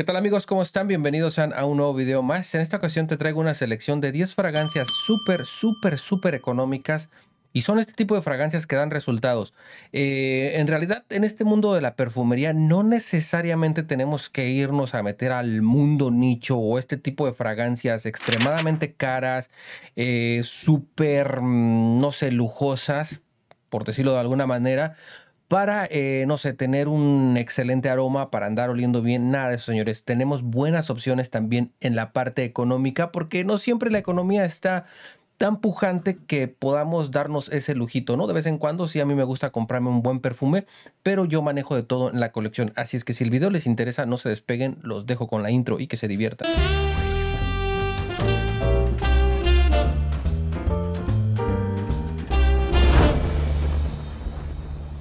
¿Qué tal amigos? ¿Cómo están? Bienvenidos a un nuevo video más. En esta ocasión te traigo una selección de 10 fragancias súper, súper, súper económicas y son este tipo de fragancias que dan resultados. Eh, en realidad, en este mundo de la perfumería no necesariamente tenemos que irnos a meter al mundo nicho o este tipo de fragancias extremadamente caras, eh, súper, mm, no sé, lujosas, por decirlo de alguna manera para, eh, no sé, tener un excelente aroma, para andar oliendo bien, nada de eso, señores. Tenemos buenas opciones también en la parte económica, porque no siempre la economía está tan pujante que podamos darnos ese lujito, ¿no? De vez en cuando sí a mí me gusta comprarme un buen perfume, pero yo manejo de todo en la colección. Así es que si el video les interesa, no se despeguen, los dejo con la intro y que se diviertan.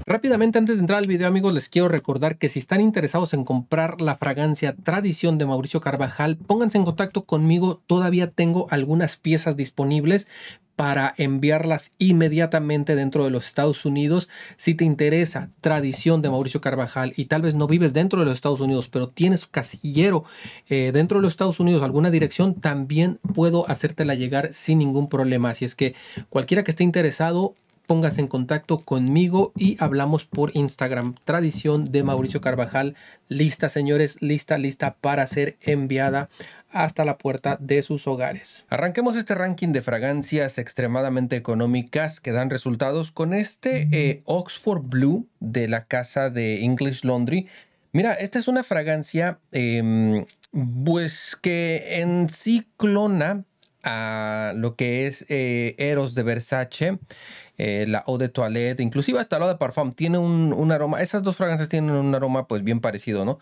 Rápidamente, antes de entrar al video, amigos, les quiero recordar que si están interesados en comprar la fragancia Tradición de Mauricio Carvajal, pónganse en contacto conmigo. Todavía tengo algunas piezas disponibles para enviarlas inmediatamente dentro de los Estados Unidos. Si te interesa tradición de Mauricio Carvajal y tal vez no vives dentro de los Estados Unidos, pero tienes casillero eh, dentro de los Estados Unidos, alguna dirección, también puedo hacértela llegar sin ningún problema. Así es que cualquiera que esté interesado, póngase en contacto conmigo y hablamos por Instagram. Tradición de Mauricio Carvajal. Lista, señores, lista, lista para ser enviada hasta la puerta de sus hogares. Arranquemos este ranking de fragancias extremadamente económicas que dan resultados con este eh, Oxford Blue de la casa de English Laundry. Mira, esta es una fragancia em, pues que en sí clona a lo que es eh, Eros de Versace. Eh, la eau de toilette, inclusive hasta la eau de parfum, tiene un, aroma, esas dos fragancias tienen un aroma pues bien parecido, ¿no?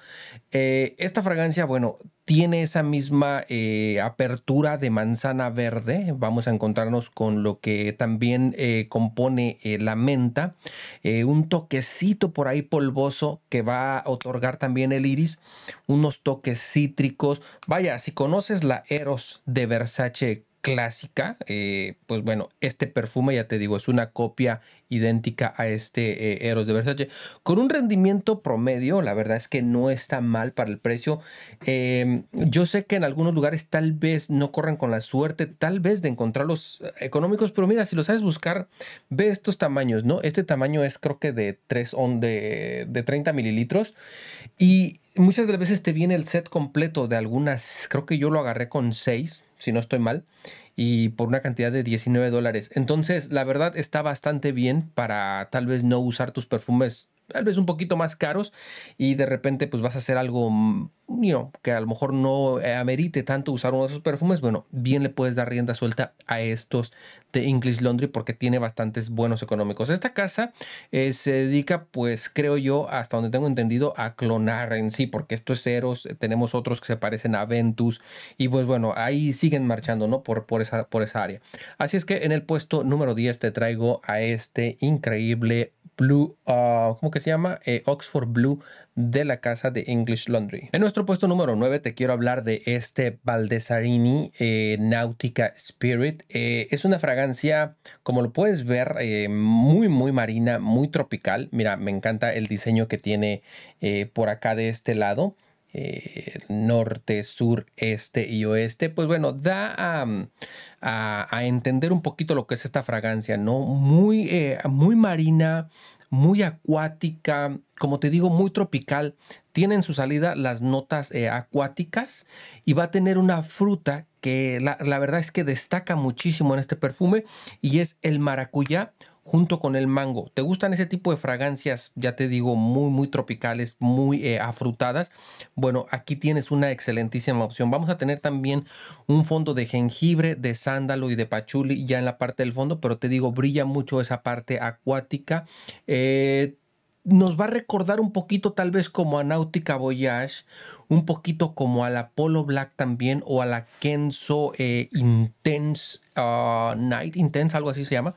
Eh, esta fragancia, bueno, tiene esa misma eh, apertura de manzana verde, vamos a encontrarnos con lo que también compone la menta, un toquecito por ahí polvoso que va a otorgar también el iris, unos toques cítricos, vaya, si conoces la Eros de Versace, clásica. Eh, pues bueno, este perfume, ya te digo, es una copia idéntica a este eh, Eros de Versace. Con un rendimiento promedio, la verdad es que no está mal para el precio. Em, yo sé que en algunos lugares tal vez no corran con la suerte, tal vez de encontrarlos eh, económicos, pero mira, si lo sabes buscar, ve estos tamaños, ¿no? Este tamaño es creo que de 3 on de, de 30 mililitros y muchas de las veces te viene el set completo de algunas, creo que yo lo agarré con 6 si no estoy mal, y por una cantidad de 19 dólares. Entonces, la verdad está bastante bien para tal vez no usar tus perfumes tal vez un poquito más caros y de repente pues vas a hacer algo mm, you que a lo mejor no eh, amerite tanto usar uno de esos perfumes, bueno, bien le puedes dar rienda suelta a estos de English Laundry porque tiene bastantes buenos económicos. Esta casa eh, se dedica pues creo yo hasta donde tengo entendido a clonar en sí porque esto es Eros, eh, tenemos otros que se parecen a Ventus y pues bueno, ahí siguen marchando ¿no? por, por, esa, por esa área. Así es que en el puesto número 10 te traigo a este increíble Blue, ah, ¿cómo que se llama? Eh, Oxford Blue de la casa de English Laundry. En nuestro puesto número 9 te quiero hablar de este Baldessarini eh, Nautica Spirit. Eh, es una fragancia, como lo puedes ver, muy, muy marina, muy tropical. Mira, me encanta el diseño que tiene por acá de este lado. norte, sur, este y oeste, pues bueno, da a, entender un poquito lo que es esta fragancia, ¿no? Muy, eh, muy marina, muy acuática, como te digo, muy tropical. Tiene en su salida las notas eh, acuáticas y va a tener una fruta que la verdad es que destaca muchísimo en este perfume y es el maracuyá junto con el mango. ¿Te gustan ese tipo de fragancias, ya te digo, muy, muy tropicales, muy eh, afrutadas? Bueno, aquí tienes una excelentísima opción. Vamos a tener también un fondo de jengibre, de sándalo y de pachuli ya en la parte del fondo, pero te digo, brilla mucho esa parte acuática. Eh, nos va a recordar un poquito tal vez como a Nautica Voyage, un poquito como a la Polo Black también o a la Kenzo eh, Intense ah, Night, Intense, algo así se llama.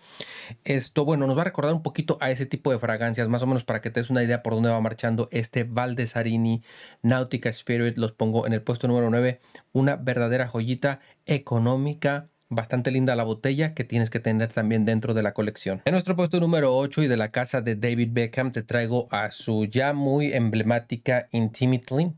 Esto, bueno, nos va a recordar un poquito a ese tipo de fragancias, más o menos para que te des una idea por dónde va marchando este Valdesarini Nautica Spirit. Los pongo en el puesto número 9, una verdadera joyita económica Bastante linda la botella que tienes que tener también dentro de la colección. En nuestro puesto número 8 y de la casa de David Beckham te traigo a su ya muy emblemática Intimately,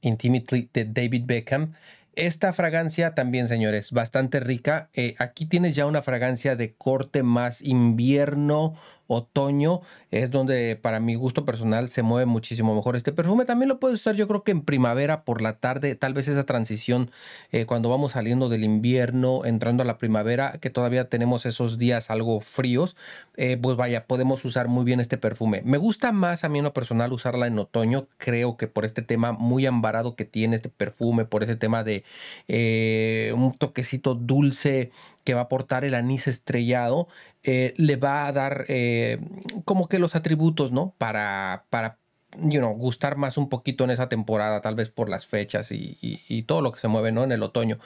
Intimately de David Beckham. Esta fragancia también, señores, bastante rica. Eh, aquí tienes ya una fragancia de corte más invierno otoño es donde para mi gusto personal se mueve muchísimo mejor este perfume. También lo puedes usar yo creo que en primavera por la tarde, tal vez esa transición eh, cuando vamos saliendo del invierno, entrando a la primavera, que todavía tenemos esos días algo fríos, eh, pues vaya, podemos usar muy bien este perfume. Me gusta más a mí en lo personal usarla en otoño, creo que por este tema muy ambarado que tiene este perfume, por ese tema de eh, un toquecito dulce que va a aportar el anís estrellado, eh, le va a dar eh, como que los atributos, ¿no? Para, para gustar más un poquito en esa temporada, tal vez por las fechas y, todo lo que se mueve, ¿no? En el otoño.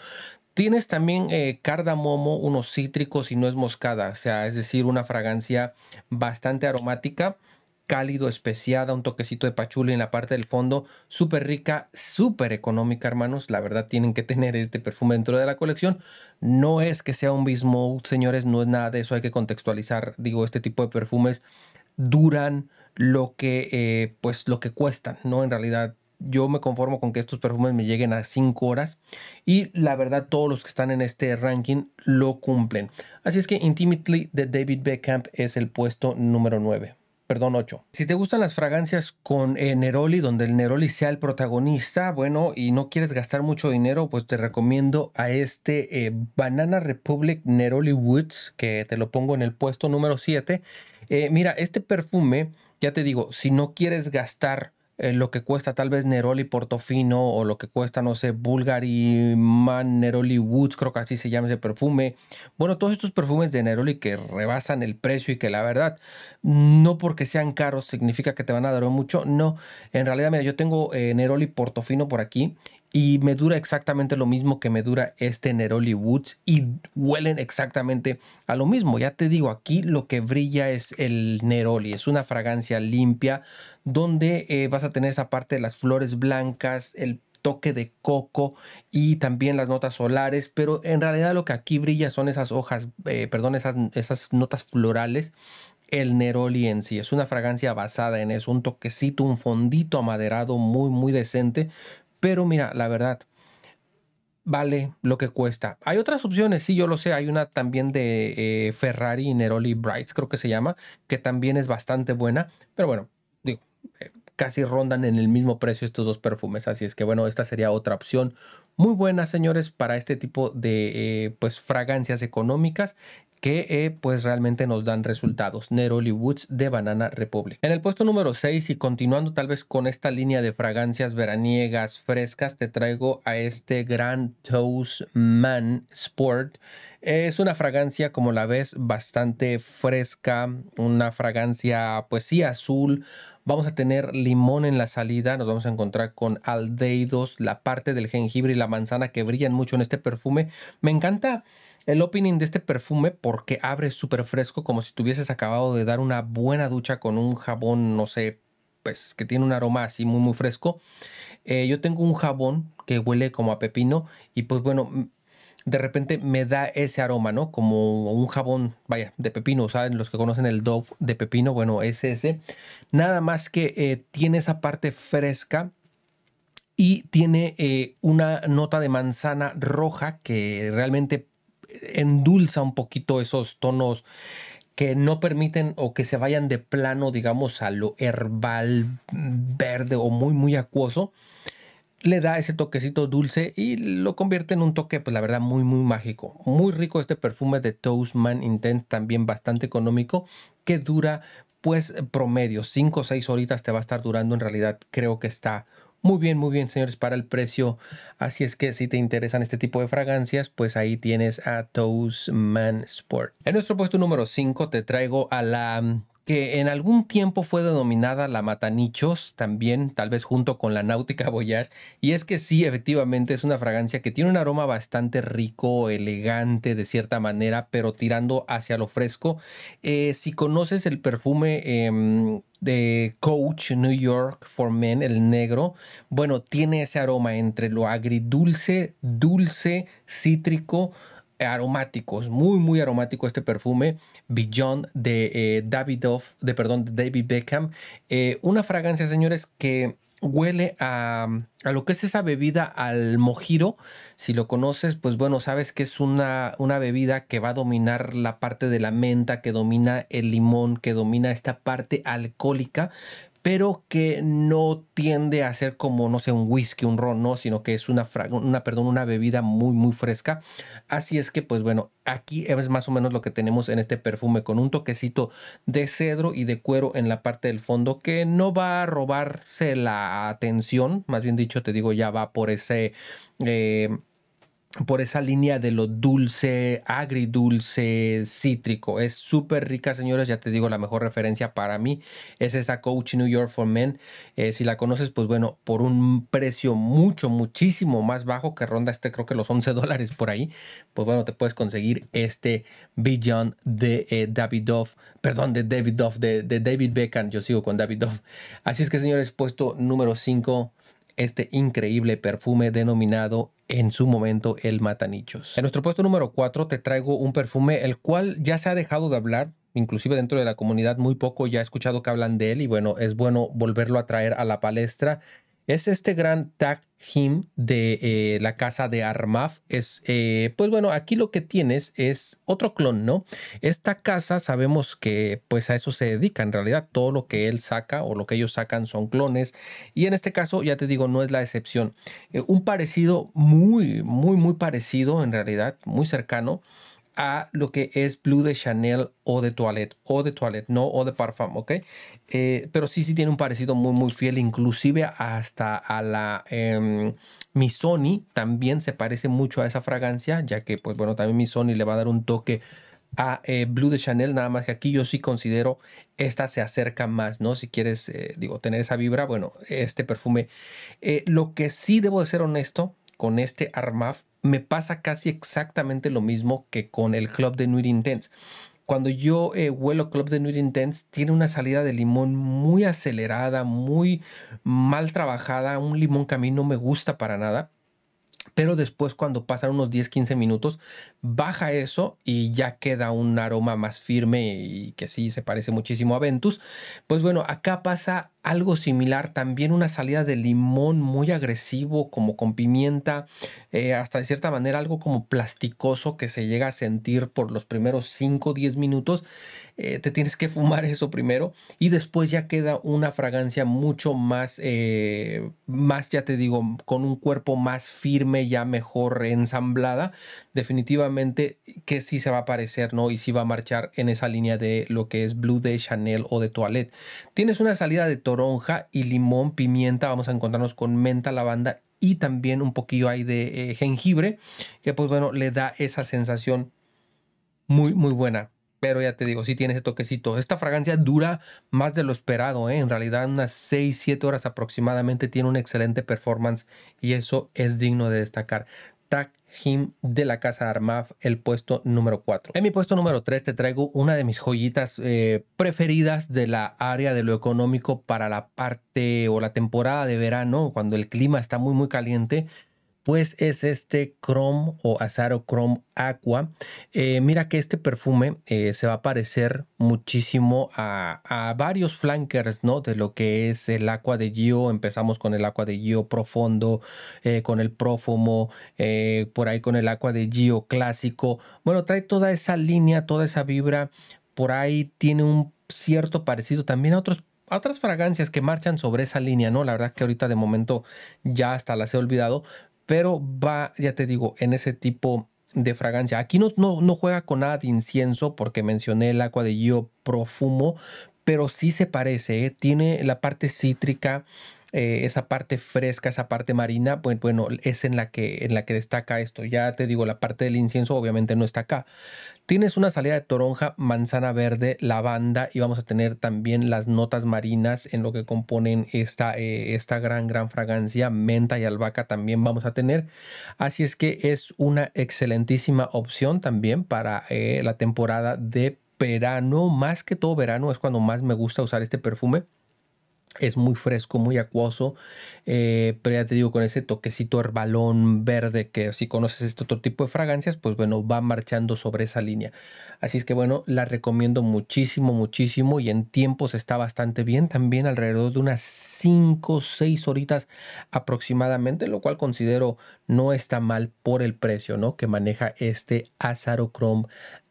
Tienes también eh, cardamomo, unos cítricos y no es moscada, o sea, es decir, una fragancia bastante aromática cálido, especiada, un toquecito de pachuli en la parte del fondo, súper rica, súper económica, hermanos. La verdad tienen que tener este perfume dentro de la colección. No es que sea un bismuth, señores, no es nada de eso, hay que contextualizar. Digo, este tipo de perfumes duran lo que, eh, pues, lo que cuestan, ¿no? En realidad yo me conformo con que estos perfumes me lleguen a 5 horas y la verdad todos los que están en este ranking lo cumplen. Así es que Intimately de David Beckham es el puesto número 9 perdón, 8. Si te gustan las fragancias con eh, Neroli, donde el Neroli sea el protagonista, bueno, y no quieres gastar mucho dinero, pues te recomiendo a este eh, Banana Republic Neroli Woods, que te lo pongo en el puesto número 7. Eh, mira, este perfume, ya te digo, si no quieres gastar eh, lo que cuesta tal vez Neroli Portofino o lo que cuesta, no sé, Bulgari Man Neroli Woods, creo que así se llama ese perfume. Bueno, todos estos perfumes de Neroli que rebasan el precio y que la verdad, no porque sean caros significa que te van a dar mucho, no. En realidad, mira, yo tengo eh, Neroli Portofino por aquí y me dura exactamente lo mismo que me dura este Neroli Woods y huelen exactamente a lo mismo. Ya te digo, aquí lo que brilla es el Neroli, es una fragancia limpia donde eh, vas a tener esa parte de las flores blancas, el toque de coco y también las notas solares, pero en realidad lo que aquí brilla son esas hojas, eh, perdón, esas, esas notas florales el Neroli en sí. Es una fragancia basada en eso, un toquecito, un fondito amaderado muy, muy decente, pero mira, la verdad, vale lo que cuesta. Hay otras opciones, sí, yo lo sé. Hay una también de eh, Ferrari Neroli Brights, creo que se llama, que también es bastante buena. Pero bueno, digo, eh, casi rondan en el mismo precio estos dos perfumes. Así es que bueno, esta sería otra opción muy buena, señores, para este tipo de eh, pues fragancias económicas que eh, pues realmente nos dan resultados. Neroli Woods de Banana Republic. En el puesto número 6 y continuando tal vez con esta línea de fragancias veraniegas frescas, te traigo a este Grand Toast Man Sport. Es una fragancia, como la ves, bastante fresca, una fragancia pues sí azul. Vamos a tener limón en la salida, nos vamos a encontrar con aldeidos, la parte del jengibre y la manzana que brillan mucho en este perfume. Me encanta el opening de este perfume, porque abre súper fresco, como si tuvieses acabado de dar una buena ducha con un jabón, no sé, pues que tiene un aroma así muy, muy fresco. Eh, yo tengo un jabón que huele como a pepino y pues bueno, de repente me da ese aroma, ¿no? Como un jabón, vaya, de pepino, ¿saben? Los que conocen el Dove de pepino, bueno, es ese. Nada más que eh, tiene esa parte fresca y tiene eh, una nota de manzana roja que realmente endulza un poquito esos tonos que no permiten o que se vayan de plano, digamos, a lo herbal verde o muy, muy acuoso, le da ese toquecito dulce y lo convierte en un toque, pues la verdad, muy, muy mágico. Muy rico este perfume de Toastman Intent, también bastante económico, que dura, pues, promedio, 5 o 6 horitas te va a estar durando. En realidad, creo que está muy bien, muy bien, señores, para el precio. Así es que si te interesan este tipo de fragancias, pues ahí tienes a Toast Man Sport. En nuestro puesto número 5 te traigo a la que en algún tiempo fue denominada la Matanichos, también tal vez junto con la Náutica Voyage, y es que sí, efectivamente es una fragancia que tiene un aroma bastante rico, elegante de cierta manera, pero tirando hacia lo fresco. Eh, si conoces el perfume em, de Coach New York for Men, el negro, bueno, tiene ese aroma entre lo agridulce, dulce, cítrico, aromáticos, muy, muy aromático este perfume, Beyond de eh, Davidoff, de perdón, de David Beckham. Eh, una fragancia, señores, que huele a, lo que es esa bebida al mojiro. Si lo conoces, pues bueno, sabes que es una, una bebida que va a dominar la parte de la menta, que domina el limón, que domina esta parte alcohólica, pero que no tiende a ser como, no sé, un whisky, un ron, no, sino que es una, una, perdón, una bebida muy, muy fresca. Así es que, pues bueno, aquí es más o menos lo que tenemos en este perfume, con un toquecito de cedro y de cuero en la parte del fondo, que no va a robarse la atención, más bien dicho, te digo, ya va por ese... Eh, por esa línea de lo dulce, agridulce, cítrico. Es súper rica, señores. Ya te digo, la mejor referencia para mí es esa Coach New York for Men. Eh, si la conoces, pues bueno, por un precio mucho, muchísimo más bajo que ronda este, creo que los 11 dólares por ahí, pues bueno, te puedes conseguir este Beyond de eh, David Dove, perdón, de David Dove, de, de David Beckham. Yo sigo con David Dove. Así es que, señores, puesto número 5 este increíble perfume denominado en su momento el Matanichos. En nuestro puesto número 4 te traigo un perfume el cual ya se ha dejado de hablar inclusive dentro de la comunidad muy poco ya he escuchado que hablan de él y bueno, es bueno volverlo a traer a la palestra es este gran tag him de eh, la casa de Armaf. Es, eh, pues bueno, aquí lo que tienes es otro clon, ¿no? Esta casa sabemos que pues a eso se dedica en realidad. Todo lo que él saca o lo que ellos sacan son clones. Y en este caso, ya te digo, no es la excepción. Eh, un parecido muy, muy, muy parecido en realidad, muy cercano a lo que es Blue de Chanel o de Toilette, o de Toilette, no o de Parfum, ¿ok? Eh, pero sí, sí tiene un parecido muy, muy fiel, inclusive hasta a la em, Mi Missoni también se parece mucho a esa fragancia, ya que, pues bueno, también Missoni le va a dar un toque a eh, Blue de Chanel, nada más que aquí yo sí considero esta se acerca más, ¿no? Si quieres, eh, digo, tener esa vibra, bueno, este perfume. lo que sí debo de ser honesto, con este ARMAF me pasa casi exactamente lo mismo que con el Club de Nuit Intense. Cuando yo vuelo eh, Club de Nuit Intense, tiene una salida de limón muy acelerada, muy mal trabajada. Un limón que a mí no me gusta para nada, pero después cuando pasan unos 10-15 minutos baja eso y ya queda un aroma más firme y que sí se parece muchísimo a Ventus. Pues bueno, acá pasa algo similar, también una salida de limón muy agresivo, como con pimienta, eh, hasta de cierta manera algo como plasticoso que se llega a sentir por los primeros 5-10 minutos eh, te tienes que fumar eso primero y después ya queda una fragancia mucho más, eh, más ya te digo, con un cuerpo más firme, ya mejor ensamblada, definitivamente que sí se va a parecer, ¿no? Y sí va a marchar en esa línea de lo que es Blue de Chanel o de Toilette. Tienes una salida de toronja y limón, pimienta, vamos a encontrarnos con menta, lavanda y también un poquillo ahí de eh, jengibre, que pues bueno, le da esa sensación muy, muy buena. Pero ya te digo, sí tiene ese toquecito. Esta fragancia dura más de lo esperado, ¿eh? en realidad unas 6-7 horas aproximadamente. Tiene una excelente performance y eso es digno de destacar. Tag Him de la casa Armaf, el puesto número 4. En mi puesto número 3 te traigo una de mis joyitas eh, preferidas de la área de lo económico para la parte o la temporada de verano, cuando el clima está muy muy caliente pues es este Chrome o Azaro Chrome Aqua. Eh, mira que este perfume eh, se va a parecer muchísimo a, varios flankers, ¿no? De lo que es el Aqua de Gio. Empezamos con el Aqua de Gio Profundo, eh, con el Profumo, por ahí con el Aqua de Gio Clásico. Bueno, trae toda esa línea, toda esa vibra. Por ahí tiene un cierto parecido también a otros otras fragancias que marchan sobre esa línea, ¿no? La verdad que ahorita de momento ya hasta las he olvidado, pero va, ya te digo, en ese tipo de fragancia. Aquí no, no, no juega con nada de incienso porque mencioné el agua de yo Profumo, pero sí se parece, ¿eh? tiene la parte cítrica, eh, esa parte fresca, esa parte marina, bueno, bueno, es en la, que, en la que destaca esto. Ya te digo, la parte del incienso obviamente no está acá. Tienes una salida de toronja, manzana verde, lavanda y vamos a tener también las notas marinas en lo que componen esta, eh, esta gran, gran fragancia. Menta y albahaca también vamos a tener. Así es que es una excelentísima opción también para eh, la temporada de verano. Más que todo verano es cuando más me gusta usar este perfume. Es muy fresco, muy acuoso, eh, pero ya te digo, con ese toquecito herbalón verde que si conoces este otro tipo de fragancias, pues bueno, va marchando sobre esa línea. Así es que bueno, la recomiendo muchísimo, muchísimo y en tiempos está bastante bien, también alrededor de unas 5, 6 horitas aproximadamente, lo cual considero no está mal por el precio, ¿no? Que maneja este Azarochrome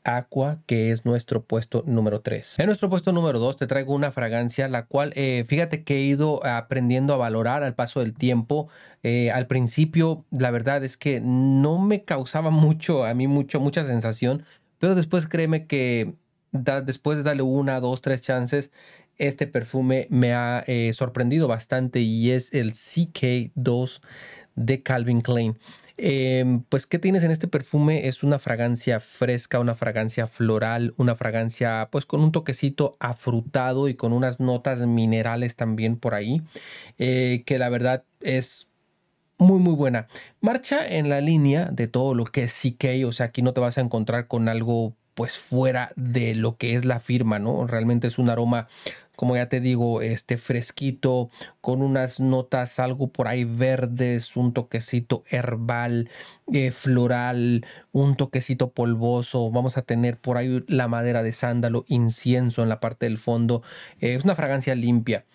Aqua, que es nuestro puesto número 3. En nuestro puesto número 2 te traigo una fragancia, la cual eh, fíjate que he ido aprendiendo a valorar al paso del tiempo. Eh, al principio, la verdad es que no me causaba mucho, a mí mucho, mucha sensación, pero después créeme que después de darle una, dos, tres chances, este perfume me ha eh, sorprendido bastante y es el CK2 de Calvin Klein. Em, pues, ¿qué tienes en este perfume? Es una fragancia fresca, una fragancia floral, una fragancia pues con un toquecito afrutado y con unas notas minerales también por ahí, eh, que la verdad es muy muy buena. Marcha en la línea de todo lo que es CK, o sea, aquí no te vas a encontrar con algo pues fuera de lo que es la firma, ¿no? Realmente es un aroma, como ya te digo, este fresquito, con unas notas algo por ahí verdes, un toquecito herbal, eh, floral, un toquecito polvoso. Vamos a tener por ahí la madera de sándalo, incienso en la parte del fondo. Eh, es una fragancia limpia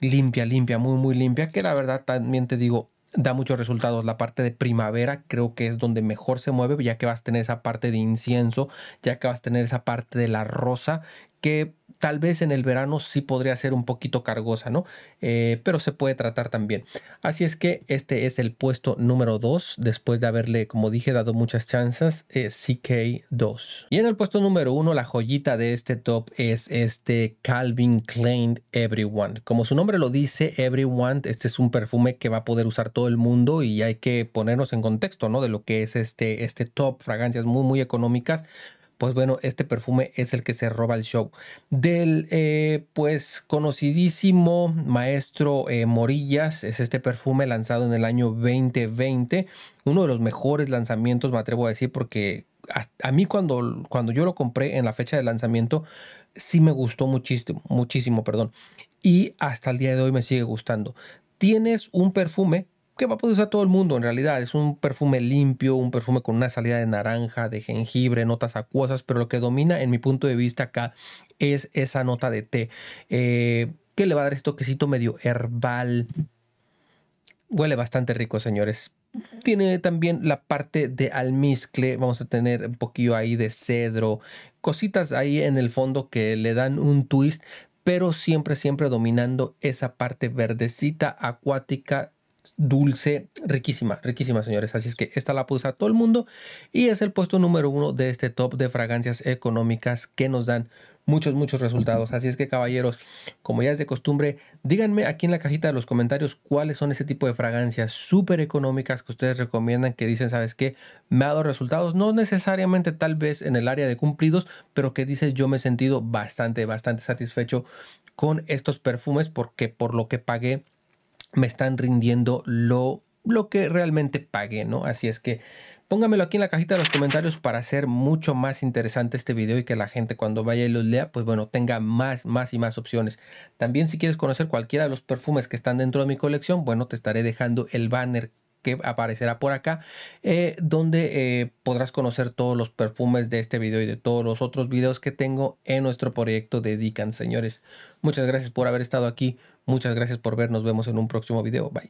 limpia, limpia, muy, muy limpia, que la verdad también te digo, da muchos resultados. La parte de primavera creo que es donde mejor se mueve, ya que vas a tener esa parte de incienso, ya que vas a tener esa parte de la rosa, que tal vez en el verano sí podría ser un poquito cargosa, ¿no? Eh, pero se puede tratar también. Así es que este es el puesto número 2, después de haberle, como dije, dado muchas chances, eh, CK2. Y en el puesto número 1, la joyita de este top es este Calvin Klein Everyone. Como su nombre lo dice, Everyone, este es un perfume que va a poder usar todo el mundo y hay que ponernos en contexto, ¿no? De lo que es este, este top, fragancias muy, muy económicas pues bueno, este perfume es el que se roba el show. Del eh, pues conocidísimo maestro eh, Morillas es este perfume lanzado en el año 2020, uno de los mejores lanzamientos, me atrevo a decir, porque a, a mí cuando, cuando yo lo compré en la fecha de lanzamiento, sí me gustó muchísimo, muchísimo, perdón. Y hasta el día de hoy me sigue gustando. Tienes un perfume que va a poder usar todo el mundo en realidad. Es un perfume limpio, un perfume con una salida de naranja, de jengibre, notas acuosas, pero lo que domina en mi punto de vista acá es esa nota de té, eh, que le va a dar este toquecito medio herbal. Huele bastante rico, señores. Tiene también la parte de almizcle, vamos a tener un poquillo ahí de cedro, cositas ahí en el fondo que le dan un twist, pero siempre, siempre dominando esa parte verdecita, acuática, dulce, riquísima, riquísima, señores. Así es que esta la puse a todo el mundo y es el puesto número uno de este top de fragancias económicas que nos dan muchos, muchos resultados. Así es que, caballeros, como ya es de costumbre, díganme aquí en la cajita de los comentarios cuáles son ese tipo de fragancias súper económicas que ustedes recomiendan, que dicen, ¿sabes que Me ha dado resultados, no necesariamente tal vez en el área de cumplidos, pero que dices, yo me he sentido bastante, bastante satisfecho con estos perfumes porque por lo que pagué me están rindiendo lo, lo que realmente pagué, ¿no? Así es que póngamelo aquí en la cajita de los comentarios para hacer mucho más interesante este video y que la gente cuando vaya y los lea, pues bueno, tenga más, más y más opciones. También si quieres conocer cualquiera de los perfumes que están dentro de mi colección, bueno, te estaré dejando el banner que aparecerá por acá, eh, donde eh, podrás conocer todos los perfumes de este video y de todos los otros videos que tengo en nuestro proyecto de Dican señores. Muchas gracias por haber estado aquí. Muchas gracias por ver, nos vemos en un próximo video, bye.